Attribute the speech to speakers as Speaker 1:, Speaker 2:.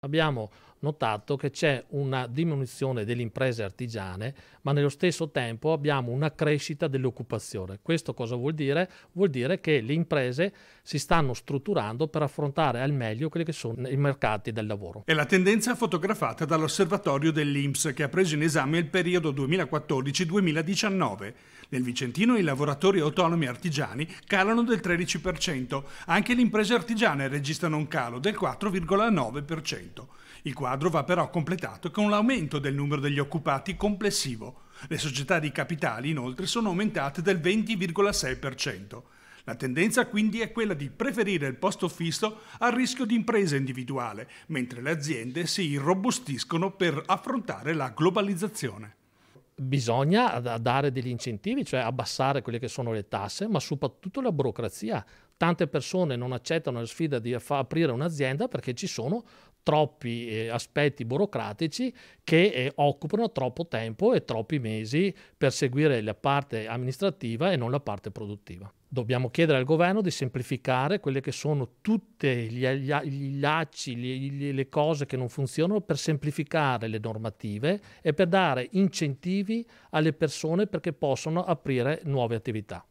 Speaker 1: Abbiamo notato che c'è una diminuzione delle imprese artigiane, ma nello stesso tempo abbiamo una crescita dell'occupazione. Questo cosa vuol dire? Vuol dire che le imprese si stanno strutturando per affrontare al meglio quelli che sono i mercati del lavoro.
Speaker 2: È la tendenza fotografata dall'osservatorio dell'Inps che ha preso in esame il periodo 2014-2019. Nel Vicentino i lavoratori autonomi artigiani calano del 13%, anche le imprese artigiane registrano un calo del 4,9%. Il quadro va però completato con l'aumento del numero degli occupati complessivo. Le società di capitali inoltre sono aumentate del 20,6%. La tendenza quindi è quella di preferire il posto fisso al rischio di impresa individuale, mentre le aziende si irrobustiscono per affrontare la globalizzazione
Speaker 1: bisogna dare degli incentivi, cioè abbassare quelle che sono le tasse, ma soprattutto la burocrazia. Tante persone non accettano la sfida di aprire un'azienda perché ci sono troppi eh, aspetti burocratici che eh, occupano troppo tempo e troppi mesi per seguire la parte amministrativa e non la parte produttiva. Dobbiamo chiedere al governo di semplificare quelli che sono tutti gli, gli, gli lacci, gli, le cose che non funzionano per semplificare le normative e per dare incentivi alle persone perché possano aprire nuove attività.